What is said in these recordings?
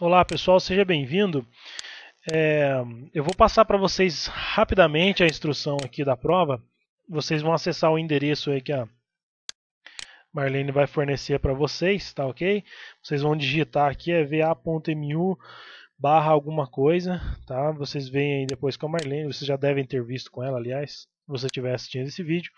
Olá pessoal, seja bem-vindo. É, eu vou passar para vocês rapidamente a instrução aqui da prova. Vocês vão acessar o endereço aí que a Marlene vai fornecer para vocês, tá ok? Vocês vão digitar aqui é va.mu barra alguma coisa, tá? Vocês veem aí depois com a Marlene, vocês já devem ter visto com ela, aliás, se você estiver assistindo esse vídeo.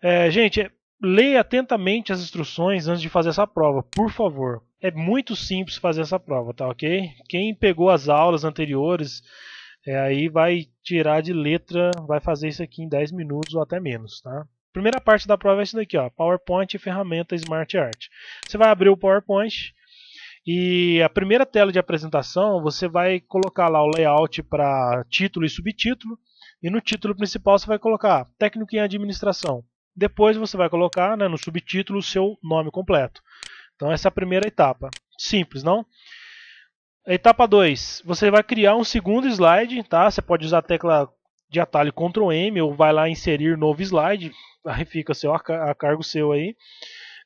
É, gente, é, leia atentamente as instruções antes de fazer essa prova, por favor. É muito simples fazer essa prova, tá ok? Quem pegou as aulas anteriores, é, aí vai tirar de letra, vai fazer isso aqui em 10 minutos ou até menos, tá? Primeira parte da prova é isso daqui, ó, PowerPoint e ferramenta Art. Você vai abrir o PowerPoint e a primeira tela de apresentação você vai colocar lá o layout para título e subtítulo e no título principal você vai colocar técnico em administração. Depois você vai colocar né, no subtítulo o seu nome completo. Então essa é a primeira etapa. Simples, não? Etapa 2, você vai criar um segundo slide, tá? Você pode usar a tecla de atalho Ctrl M ou vai lá inserir novo slide, aí fica seu, a cargo seu aí.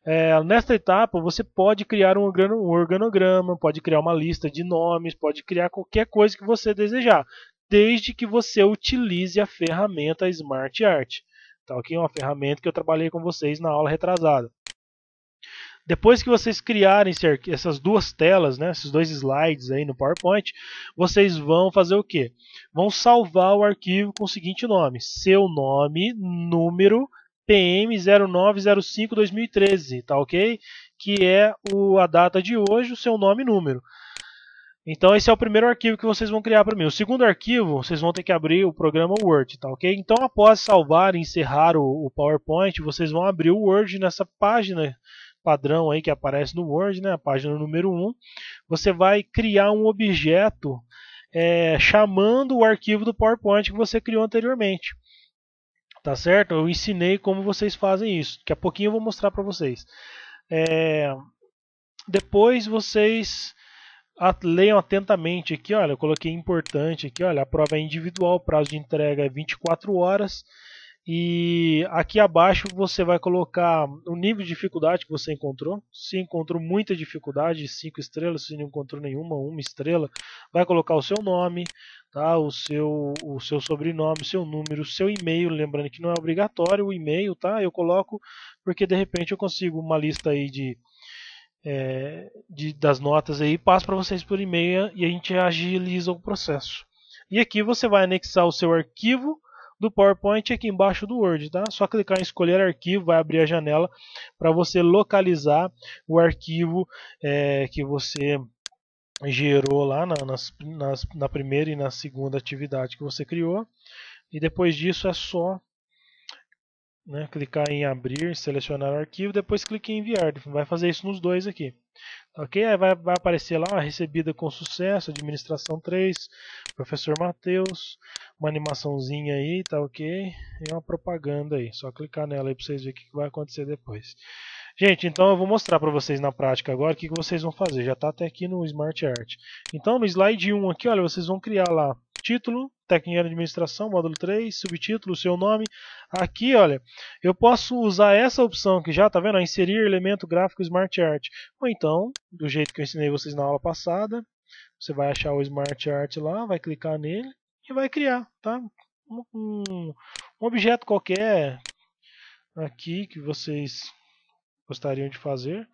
É, nesta etapa, você pode criar um organograma, pode criar uma lista de nomes, pode criar qualquer coisa que você desejar, desde que você utilize a ferramenta Smart Art. Então, aqui é Uma ferramenta que eu trabalhei com vocês na aula retrasada. Depois que vocês criarem essas duas telas, né, esses dois slides aí no PowerPoint, vocês vão fazer o quê? Vão salvar o arquivo com o seguinte nome: seu nome, número, PM0905-2013, tá ok? Que é o, a data de hoje, o seu nome e número. Então esse é o primeiro arquivo que vocês vão criar para mim. O segundo arquivo, vocês vão ter que abrir o programa Word, tá ok? Então após salvar e encerrar o, o PowerPoint, vocês vão abrir o Word nessa página padrão aí que aparece no Word, né? A página número 1. Você vai criar um objeto é, chamando o arquivo do PowerPoint que você criou anteriormente. Tá certo? Eu ensinei como vocês fazem isso. Daqui a pouquinho eu vou mostrar para vocês. É... Depois vocês leiam atentamente aqui, olha, eu coloquei importante aqui, olha, a prova é individual, o prazo de entrega é 24 horas. E aqui abaixo você vai colocar o nível de dificuldade que você encontrou. Se encontrou muita dificuldade, 5 estrelas, se não encontrou nenhuma, uma estrela, vai colocar o seu nome, tá? o, seu, o seu sobrenome, seu número, seu e-mail. Lembrando que não é obrigatório o e-mail, tá? Eu coloco porque de repente eu consigo uma lista aí de é, de, das notas aí, passo para vocês por e-mail e a gente agiliza o processo. E aqui você vai anexar o seu arquivo do PowerPoint aqui embaixo do Word, tá? Só clicar em escolher arquivo, vai abrir a janela para você localizar o arquivo é, que você gerou lá na, nas, nas, na primeira e na segunda atividade que você criou. E depois disso é só né, clicar em abrir, selecionar o arquivo, depois clique em enviar. Vai fazer isso nos dois aqui. Ok? Aí vai, vai aparecer lá, recebida com sucesso, administração 3, professor Matheus, uma animaçãozinha aí, tá ok? E uma propaganda aí. Só clicar nela aí pra vocês verem o que vai acontecer depois. Gente, então eu vou mostrar para vocês na prática agora o que, que vocês vão fazer. Já está até aqui no Smart Art. Então no slide 1 aqui, olha, vocês vão criar lá título, técnica de administração, módulo 3, subtítulo, seu nome. Aqui, olha, eu posso usar essa opção que já tá vendo, inserir elemento gráfico Smart Art. Ou então, do jeito que eu ensinei vocês na aula passada, você vai achar o Smart Art lá, vai clicar nele e vai criar, tá? Um, um, um objeto qualquer aqui que vocês gostariam de fazer.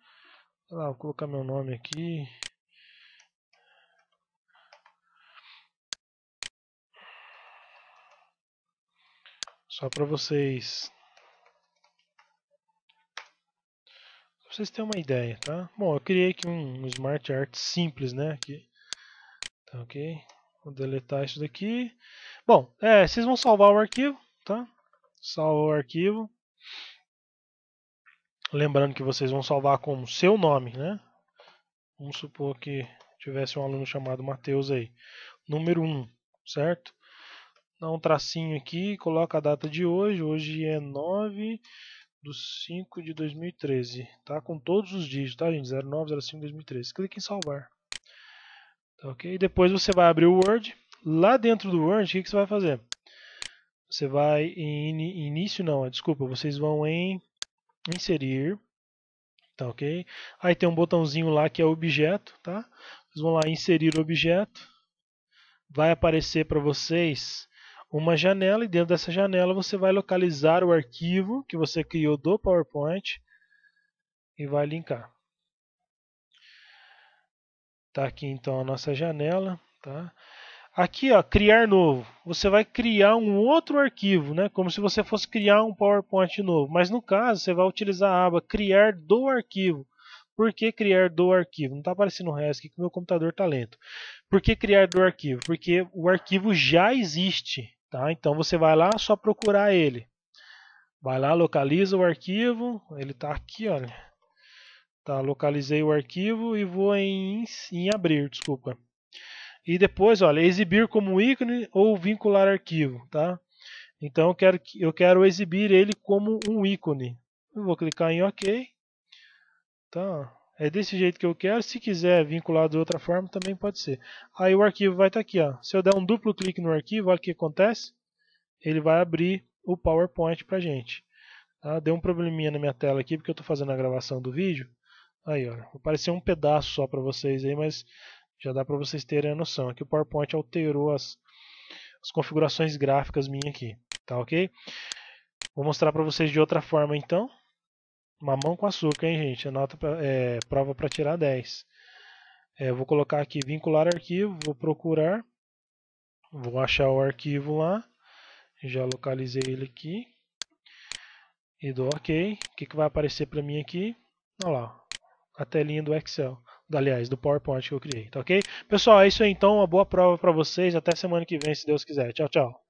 Ah, vou colocar meu nome aqui, Só para vocês pra vocês terem uma ideia, tá? Bom, eu criei aqui um, um Smart Art simples, né? Aqui. Tá ok? Vou deletar isso daqui. Bom, é, vocês vão salvar o arquivo, tá? Salva o arquivo. Lembrando que vocês vão salvar como seu nome, né? Vamos supor que tivesse um aluno chamado Mateus aí. Número 1, certo? dá um tracinho aqui, coloca a data de hoje, hoje é 9 do 5 de 2013, tá? Com todos os dígitos, tá gente? 09, 05, 2013. Clique em salvar. Tá, ok? Depois você vai abrir o Word. Lá dentro do Word, o que, que você vai fazer? Você vai em início, não, é, desculpa, vocês vão em inserir, tá ok? Aí tem um botãozinho lá que é objeto, tá? Vocês vão lá inserir objeto, vai aparecer para vocês uma janela e dentro dessa janela você vai localizar o arquivo que você criou do PowerPoint e vai linkar. Tá aqui então a nossa janela, tá? Aqui, ó, criar novo. Você vai criar um outro arquivo, né? Como se você fosse criar um PowerPoint novo. Mas no caso, você vai utilizar a aba criar do arquivo. Por que criar do arquivo? Não está aparecendo o resto aqui que o meu computador está lento. Por que criar do arquivo? Porque o arquivo já existe. Tá? Então você vai lá, só procurar ele. Vai lá, localiza o arquivo, ele está aqui, olha. Tá, localizei o arquivo e vou em, em abrir, desculpa. E depois, olha, exibir como ícone ou vincular arquivo, tá? Então eu quero, eu quero exibir ele como um ícone. Eu vou clicar em OK. Tá, é desse jeito que eu quero. Se quiser vincular de outra forma, também pode ser. Aí o arquivo vai estar tá aqui. Ó. Se eu der um duplo clique no arquivo, olha o que acontece. Ele vai abrir o PowerPoint para gente. Tá? Deu um probleminha na minha tela aqui, porque eu estou fazendo a gravação do vídeo. Aí, ó, apareceu um pedaço só para vocês aí, mas já dá para vocês terem a noção. Aqui o PowerPoint alterou as, as configurações gráficas minha aqui, tá ok? Vou mostrar para vocês de outra forma então. Mamão com açúcar, hein, gente? Anota é pra, é, prova para tirar 10. É, vou colocar aqui vincular arquivo, vou procurar. Vou achar o arquivo lá. Já localizei ele aqui. E dou OK. O que, que vai aparecer para mim aqui? Olha lá, a telinha do Excel. Aliás, do PowerPoint que eu criei, tá ok? Pessoal, é isso aí então. Uma boa prova para vocês. Até semana que vem, se Deus quiser. Tchau, tchau.